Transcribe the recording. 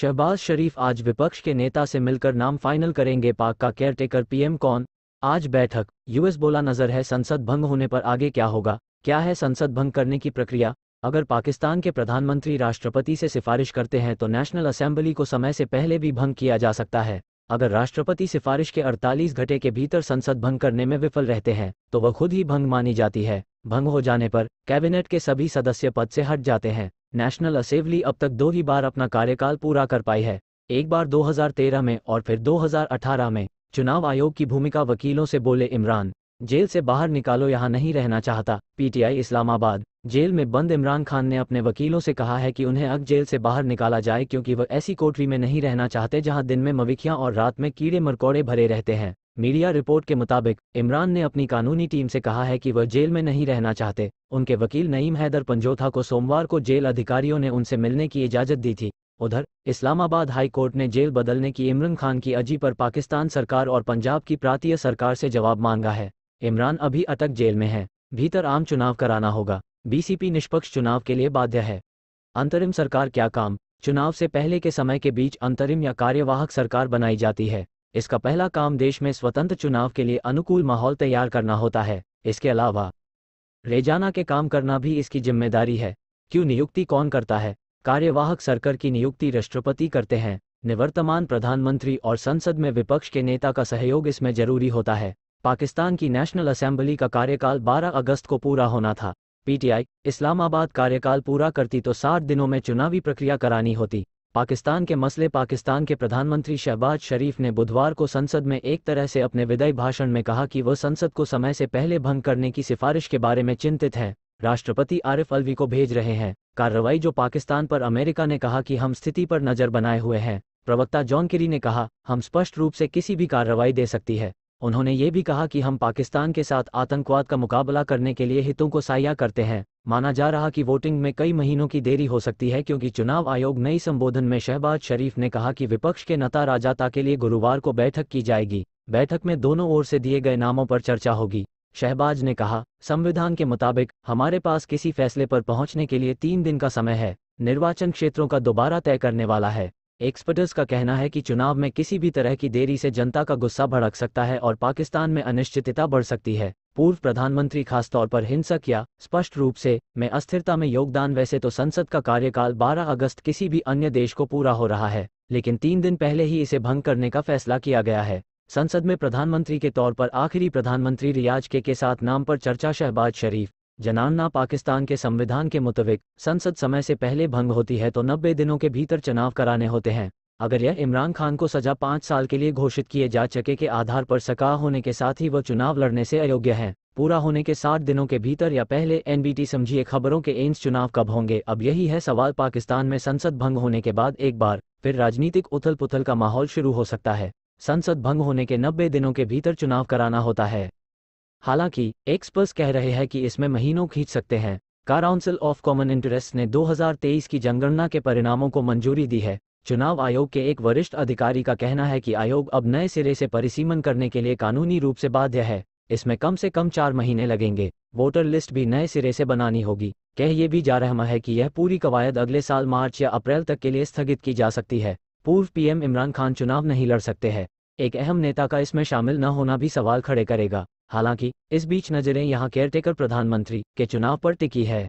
शहबाज शरीफ आज विपक्ष के नेता से मिलकर नाम फाइनल करेंगे पाक का केयरटेकर पीएम कौन आज बैठक यूएस बोला नजर है संसद भंग होने पर आगे क्या होगा क्या है संसद भंग करने की प्रक्रिया अगर पाकिस्तान के प्रधानमंत्री राष्ट्रपति से सिफारिश करते हैं तो नेशनल असेंबली को समय से पहले भी भंग किया जा सकता है अगर राष्ट्रपति सिफारिश के 48 घंटे के भीतर संसद भंग करने में विफल रहते हैं तो वह खुद ही भंग मानी जाती है भंग हो जाने पर कैबिनेट के सभी सदस्य पद से हट जाते हैं नेशनल असेंबली अब तक दो ही बार अपना कार्यकाल पूरा कर पाई है एक बार 2013 में और फिर 2018 में चुनाव आयोग की भूमिका वकीलों से बोले इमरान जेल से बाहर निकालो यहाँ नहीं रहना चाहता पीटीआई इस्लामाबाद जेल में बंद इमरान खान ने अपने वकीलों से कहा है कि उन्हें अब जेल से बाहर निकाला जाए क्योंकि वह ऐसी कोठरी में नहीं रहना चाहते जहाँ दिन में मविखियाँ और रात में कीड़े मरकोड़े भरे रहते हैं मीडिया रिपोर्ट के मुताबिक इमरान ने अपनी कानूनी टीम से कहा है कि वह जेल में नहीं रहना चाहते उनके वकील नईम हैदर पंजोथा को सोमवार को जेल अधिकारियों ने उनसे मिलने की इजाज़त दी थी उधर इस्लामाबाद हाई कोर्ट ने जेल बदलने की इमरान खान की अजी पर पाकिस्तान सरकार और पंजाब की प्रांतीय सरकार से जवाब मांगा है इमरान अभी अटक जेल में है भीतर आम चुनाव कराना होगा बीसीपी निष्पक्ष चुनाव के लिए बाध्य है अंतरिम सरकार क्या काम चुनाव से पहले के समय के बीच अंतरिम या कार्यवाहक सरकार बनाई जाती है इसका पहला काम देश में स्वतंत्र चुनाव के लिए अनुकूल माहौल तैयार करना होता है इसके अलावा रेजाना के काम करना भी इसकी जिम्मेदारी है क्यों नियुक्ति कौन करता है कार्यवाहक सरकार की नियुक्ति राष्ट्रपति करते हैं निवर्तमान प्रधानमंत्री और संसद में विपक्ष के नेता का सहयोग इसमें जरूरी होता है पाकिस्तान की नेशनल असेंबली का कार्यकाल 12 अगस्त को पूरा होना था पीटीआई इस्लामाबाद कार्यकाल पूरा करती तो 60 दिनों में चुनावी प्रक्रिया करानी होती पाकिस्तान के मसले पाकिस्तान के प्रधानमंत्री शहबाज शरीफ ने बुधवार को संसद में एक तरह से अपने विदाई भाषण में कहा कि वह संसद को समय से पहले भंग करने की सिफारिश के बारे में चिंतित है राष्ट्रपति आरिफ अलवी को भेज रहे हैं कार्रवाई जो पाकिस्तान पर अमेरिका ने कहा कि हम स्थिति पर नजर बनाए हुए हैं प्रवक्ता जॉन किरी ने कहा हम स्पष्ट रूप से किसी भी कार्रवाई दे सकती है उन्होंने ये भी कहा कि हम पाकिस्तान के साथ आतंकवाद का मुकाबला करने के लिए हितों को साया करते हैं माना जा रहा कि वोटिंग में कई महीनों की देरी हो सकती है क्योंकि चुनाव आयोग नई संबोधन में शहबाज शरीफ ने कहा कि विपक्ष के नता राजाता के लिए गुरुवार को बैठक की जाएगी बैठक में दोनों ओर से दिए गए नामों पर चर्चा होगी शहबाज ने कहा संविधान के मुताबिक हमारे पास किसी फैसले पर पहुंचने के लिए तीन दिन का समय है निर्वाचन क्षेत्रों का दोबारा तय करने वाला है एक्सपर्ट्स का कहना है कि चुनाव में किसी भी तरह की देरी से जनता का गुस्सा भड़क सकता है और पाकिस्तान में अनिश्चितता बढ़ सकती है पूर्व प्रधानमंत्री खासतौर पर हिंसक या स्पष्ट रूप से में अस्थिरता में योगदान वैसे तो संसद का कार्यकाल 12 अगस्त किसी भी अन्य देश को पूरा हो रहा है लेकिन तीन दिन पहले ही इसे भंग करने का फैसला किया गया है संसद में प्रधानमंत्री के तौर पर आखिरी प्रधानमंत्री रियाज के के साथ नाम पर चर्चा शहबाज शरीफ जनानना पाकिस्तान के संविधान के मुताबिक संसद समय से पहले भंग होती है तो नब्बे दिनों के भीतर चुनाव कराने होते हैं अगर यह इमरान खान को सजा पाँच साल के लिए घोषित किए जा चके के आधार पर सका होने के साथ ही वह चुनाव लड़ने से अयोग्य है पूरा होने के साठ दिनों के भीतर या पहले एनबीटी समझिए खबरों के एम्स चुनाव कब होंगे अब यही है सवाल पाकिस्तान में संसद भंग होने के बाद एक बार फिर राजनीतिक उथल पुथल का माहौल शुरू हो सकता है संसद भंग होने के नब्बे दिनों के भीतर चुनाव कराना होता है हालांकि एक्सपर्ट्स कह रहे हैं कि इसमें महीनों खींच सकते हैं काउंसिल ऑफ कॉमन इंटरेस्ट ने 2023 की जनगणना के परिणामों को मंजूरी दी है चुनाव आयोग के एक वरिष्ठ अधिकारी का कहना है कि आयोग अब नए सिरे से परिसीमन करने के लिए कानूनी रूप से बाध्य है इसमें कम से कम चार महीने लगेंगे वोटर लिस्ट भी नए सिरे से बनानी होगी कह ये भी जा रहा है कि यह पूरी कवायद अगले साल मार्च या अप्रैल तक के लिए स्थगित की जा सकती है पूर्व पीएम इमरान खान चुनाव नहीं लड़ सकते हैं एक अहम नेता का इसमें शामिल न होना भी सवाल खड़े करेगा हालांकि इस बीच नजरें यहां केयरटेकर प्रधानमंत्री के चुनाव पर टिकी है